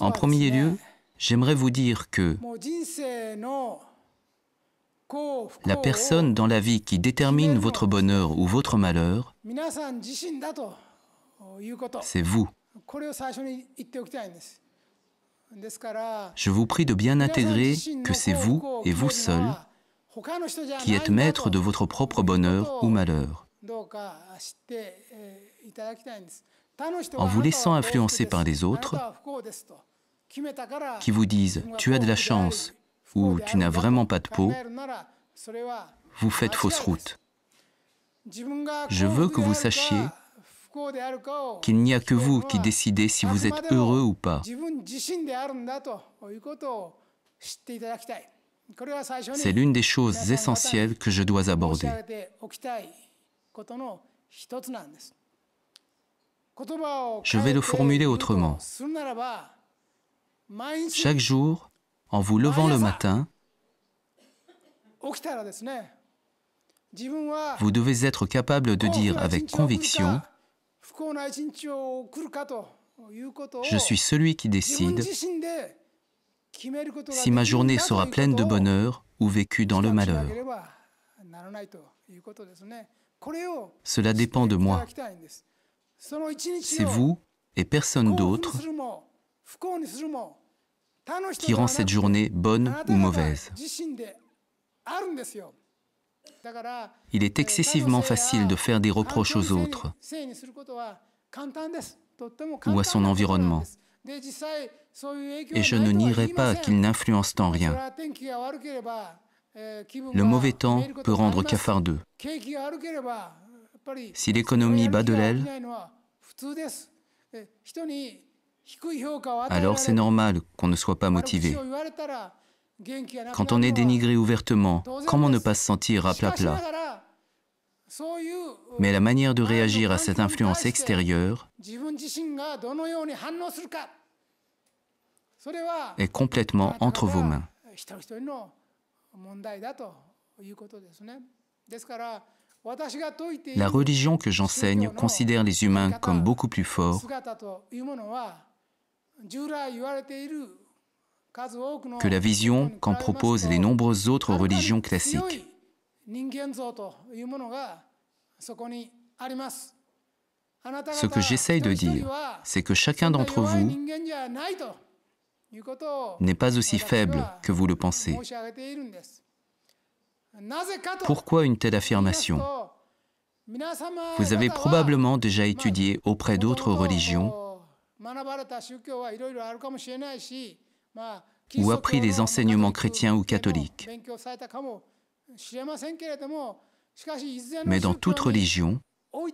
En premier lieu, j'aimerais vous dire que la personne dans la vie qui détermine votre bonheur ou votre malheur, c'est vous. Je vous prie de bien intégrer que c'est vous et vous seul qui êtes maître de votre propre bonheur ou malheur en vous laissant influencer par les autres qui vous disent ⁇ tu as de la chance ⁇ ou ⁇ tu n'as vraiment pas de peau ⁇ vous faites fausse route. Je veux que vous sachiez qu'il n'y a que vous qui décidez si vous êtes heureux ou pas. C'est l'une des choses essentielles que je dois aborder. Je vais le formuler autrement. Chaque jour, en vous levant le matin, vous devez être capable de dire avec conviction, je suis celui qui décide si ma journée sera pleine de bonheur ou vécue dans le malheur. Cela dépend de moi. C'est vous et personne d'autre qui rend cette journée bonne ou mauvaise. Il est eh, excessivement facile de faire des reproches aux autres ou à son environnement. Et je ne nierai pas qu'il n'influence tant rien. Eh, Le mauvais temps peut rendre cafardeux. Si l'économie bat de l'aile, alors c'est normal qu'on ne soit pas motivé. Quand on est dénigré ouvertement, comment ne pas se sentir à plat plat Mais la manière de réagir à cette influence extérieure est complètement entre vos mains. La religion que j'enseigne considère les humains comme beaucoup plus forts que la vision qu'en proposent les nombreuses autres religions classiques. Ce que j'essaye de dire, c'est que chacun d'entre vous n'est pas aussi faible que vous le pensez. Pourquoi une telle affirmation Vous avez probablement déjà étudié auprès d'autres religions ou appris des enseignements chrétiens ou catholiques. Mais dans toute religion, on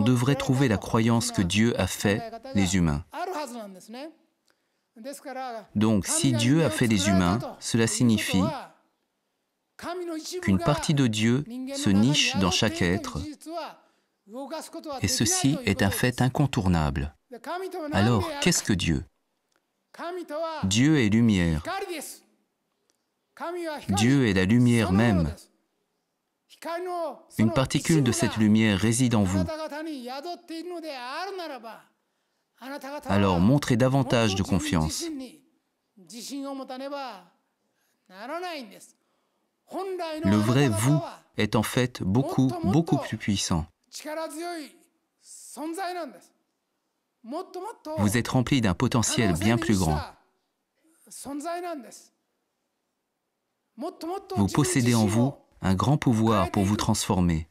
devrait trouver la croyance que Dieu a fait les humains. Donc si Dieu a fait les humains, cela signifie qu'une partie de Dieu se niche dans chaque être, et ceci est un fait incontournable. Alors, qu'est-ce que Dieu Dieu est lumière. Dieu est la lumière même. Une particule de cette lumière réside en vous alors montrez davantage de confiance. Le vrai vous est en fait beaucoup, beaucoup plus puissant. Vous êtes rempli d'un potentiel bien plus grand. Vous possédez en vous un grand pouvoir pour vous transformer.